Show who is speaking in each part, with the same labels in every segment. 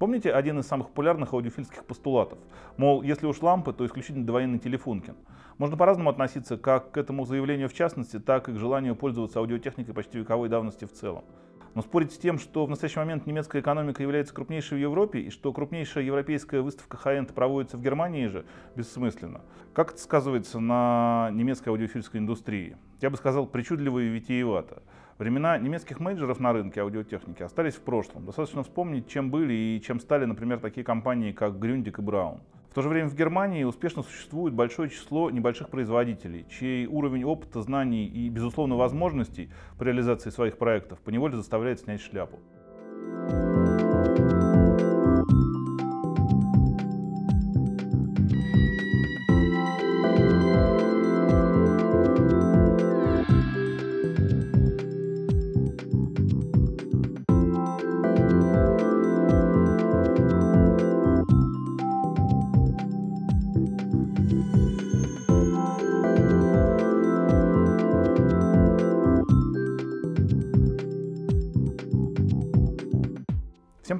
Speaker 1: Помните один из самых популярных аудиофильских постулатов? Мол, если уж лампы, то исключительно довоенный телефонкин. Можно по-разному относиться как к этому заявлению в частности, так и к желанию пользоваться аудиотехникой почти вековой давности в целом. Но спорить с тем, что в настоящий момент немецкая экономика является крупнейшей в Европе и что крупнейшая европейская выставка Хаэнт проводится в Германии же, бессмысленно. Как это сказывается на немецкой аудиофильской индустрии? Я бы сказал, причудливо и витиевато. Времена немецких менеджеров на рынке аудиотехники остались в прошлом. Достаточно вспомнить, чем были и чем стали, например, такие компании, как Грюндик и Браун. В то же время в Германии успешно существует большое число небольших производителей, чей уровень опыта, знаний и, безусловно, возможностей по реализации своих проектов поневоле заставляет снять шляпу.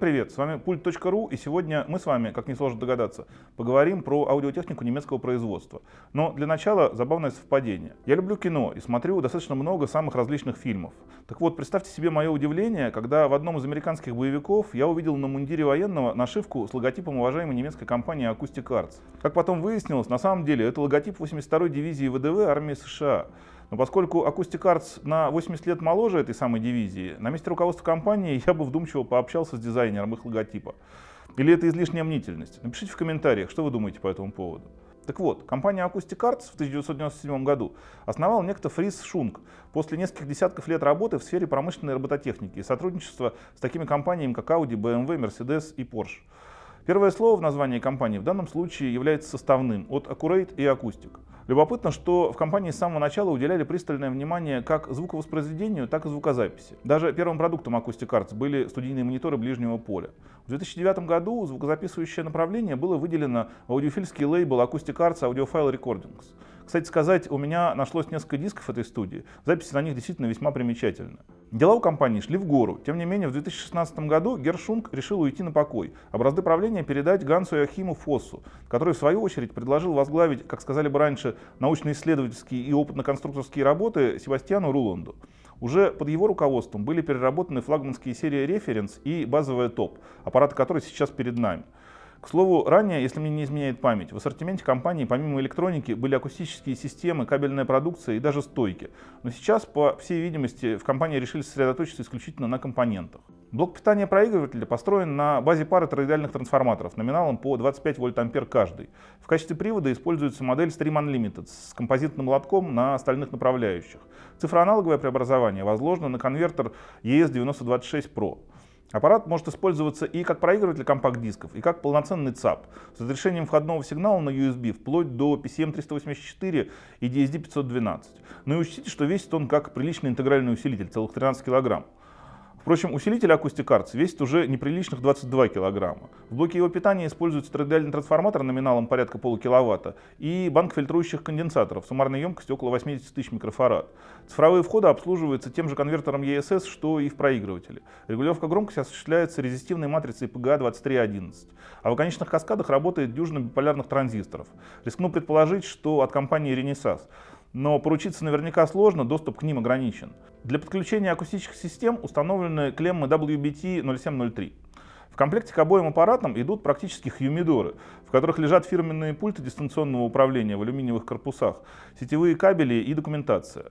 Speaker 1: привет! С вами Пульт.ру и сегодня мы с вами, как несложно догадаться, поговорим про аудиотехнику немецкого производства. Но для начала забавное совпадение. Я люблю кино и смотрю достаточно много самых различных фильмов. Так вот, представьте себе мое удивление, когда в одном из американских боевиков я увидел на мундире военного нашивку с логотипом уважаемой немецкой компании Acoustic Arts. Как потом выяснилось, на самом деле это логотип 82-й дивизии ВДВ армии США. Но поскольку Acoustic Arts на 80 лет моложе этой самой дивизии, на месте руководства компании я бы вдумчиво пообщался с дизайнером их логотипа. Или это излишняя мнительность? Напишите в комментариях, что вы думаете по этому поводу. Так вот, компания Acoustic Arts в 1997 году основал некто Фрис Шунг после нескольких десятков лет работы в сфере промышленной робототехники и сотрудничества с такими компаниями, как Audi, BMW, Mercedes и Porsche. Первое слово в названии компании в данном случае является составным от Accurate и Acoustic. Любопытно, что в компании с самого начала уделяли пристальное внимание как звуковоспроизведению, так и звукозаписи. Даже первым продуктом Acoustic Arts были студийные мониторы ближнего поля. В 2009 году звукозаписывающее направление было выделено в аудиофильский лейбл Acoustic Arts Audiophile Recordings — кстати сказать, у меня нашлось несколько дисков этой студии. Записи на них действительно весьма примечательны. Дела у компании шли в гору. Тем не менее, в 2016 году Гершунг решил уйти на покой, образды правления передать Гансу Иохиму Фоссу, который, в свою очередь, предложил возглавить, как сказали бы раньше, научно-исследовательские и опытно-конструкторские работы Себастьяну Руланду. Уже под его руководством были переработаны флагманские серии «Референс» и «Базовая ТОП», аппараты которой сейчас перед нами. К слову, ранее, если мне не изменяет память, в ассортименте компании помимо электроники были акустические системы, кабельная продукция и даже стойки. Но сейчас, по всей видимости, в компании решили сосредоточиться исключительно на компонентах. Блок питания проигрывателя построен на базе пары тороидальных трансформаторов номиналом по 25 вольт ампер каждый. В качестве привода используется модель Stream Unlimited с композитным лотком на остальных направляющих. Цифроаналоговое преобразование возложено на конвертер ES9026 Pro. Аппарат может использоваться и как проигрыватель компакт-дисков, и как полноценный ЦАП с разрешением входного сигнала на USB вплоть до PCM384 и DSD512. Но ну и учтите, что весит он как приличный интегральный усилитель, целых 13 килограмм. Впрочем, усилитель акустикарц весит уже неприличных 22 килограмма. В блоке его питания используется трехдиальный трансформатор номиналом порядка полукиловатта и банк фильтрующих конденсаторов, суммарной емкостью около 80 тысяч микрофарад. Цифровые входы обслуживаются тем же конвертером ESS, что и в проигрывателе. Регулировка громкости осуществляется резистивной матрицей PGA-2311, а, а в оконечных каскадах работает дюжина биполярных транзисторов. Рискну предположить, что от компании Renesas но поручиться наверняка сложно, доступ к ним ограничен. Для подключения акустических систем установлены клеммы WBT-0703. В комплекте к обоим аппаратам идут практически хьюмидоры, в которых лежат фирменные пульты дистанционного управления в алюминиевых корпусах, сетевые кабели и документация.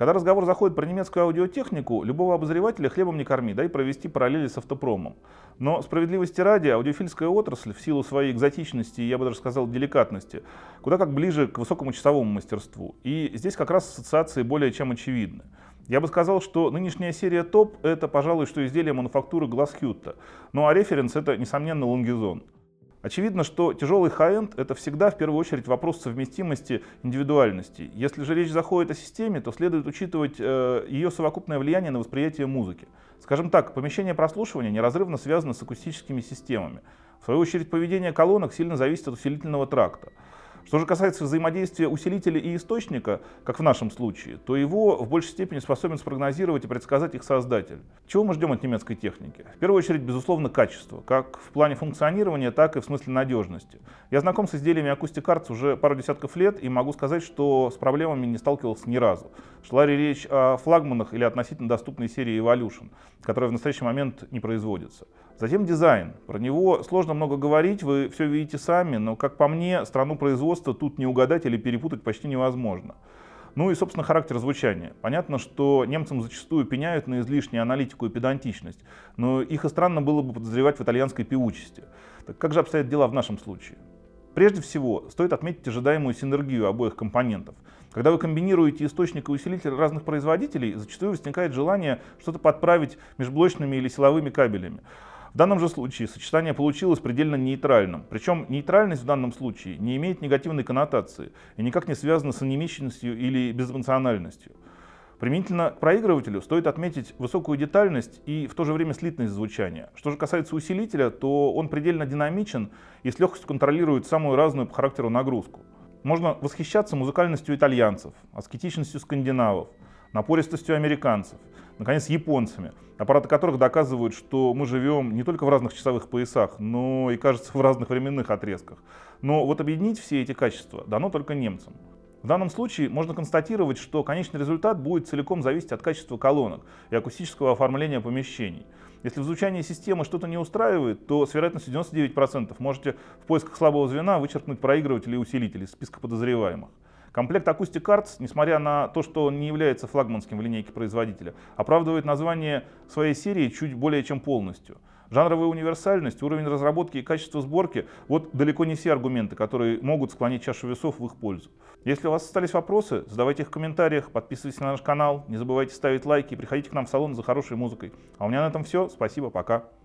Speaker 1: Когда разговор заходит про немецкую аудиотехнику, любого обозревателя хлебом не корми, да и провести параллели с автопромом. Но справедливости ради, аудиофильская отрасль в силу своей экзотичности я бы даже сказал, деликатности, куда как ближе к высокому часовому мастерству. И здесь как раз ассоциации более чем очевидны. Я бы сказал, что нынешняя серия ТОП — это, пожалуй, что изделие мануфактуры Гласхютта. Ну а референс — это, несомненно, Лонгизон. Очевидно, что тяжелый хай-энд — это всегда в первую очередь вопрос совместимости индивидуальности. Если же речь заходит о системе, то следует учитывать э, ее совокупное влияние на восприятие музыки. Скажем так, помещение прослушивания неразрывно связано с акустическими системами. В свою очередь, поведение колонок сильно зависит от усилительного тракта. Что же касается взаимодействия усилителя и источника, как в нашем случае, то его в большей степени способен спрогнозировать и предсказать их создатель. Чего мы ждем от немецкой техники? В первую очередь, безусловно, качество, как в плане функционирования, так и в смысле надежности. Я знаком с изделиями Acoustic Arts уже пару десятков лет и могу сказать, что с проблемами не сталкивался ни разу. Шла ли речь о флагманах или относительно доступной серии Evolution, которая в настоящий момент не производится. Затем дизайн. Про него сложно много говорить, вы все видите сами, но, как по мне, страну производства производства тут не угадать или перепутать почти невозможно. Ну и, собственно, характер звучания. Понятно, что немцам зачастую пеняют на излишнюю аналитику и педантичность, но их и странно было бы подозревать в итальянской певучести. Так как же обстоят дела в нашем случае? Прежде всего, стоит отметить ожидаемую синергию обоих компонентов. Когда вы комбинируете источник и усилитель разных производителей, зачастую возникает желание что-то подправить межблочными или силовыми кабелями. В данном же случае сочетание получилось предельно нейтральным. Причем нейтральность в данном случае не имеет негативной коннотации и никак не связана с анимичностью или безэмоциональностью. Применительно к проигрывателю стоит отметить высокую детальность и в то же время слитность звучания. Что же касается усилителя, то он предельно динамичен и с легкостью контролирует самую разную по характеру нагрузку. Можно восхищаться музыкальностью итальянцев, аскетичностью скандинавов, напористостью американцев, наконец, японцами, аппараты которых доказывают, что мы живем не только в разных часовых поясах, но и, кажется, в разных временных отрезках. Но вот объединить все эти качества дано только немцам. В данном случае можно констатировать, что конечный результат будет целиком зависеть от качества колонок и акустического оформления помещений. Если в звучании системы что-то не устраивает, то с вероятностью 99% можете в поисках слабого звена вычеркнуть проигрыватели и усилители из списка подозреваемых. Комплект Acoustic Arts, несмотря на то, что он не является флагманским в линейке производителя, оправдывает название своей серии чуть более чем полностью. Жанровая универсальность, уровень разработки и качество сборки – вот далеко не все аргументы, которые могут склонить чашу весов в их пользу. Если у вас остались вопросы, задавайте их в комментариях, подписывайтесь на наш канал, не забывайте ставить лайки и приходите к нам в салон за хорошей музыкой. А у меня на этом все. Спасибо, пока.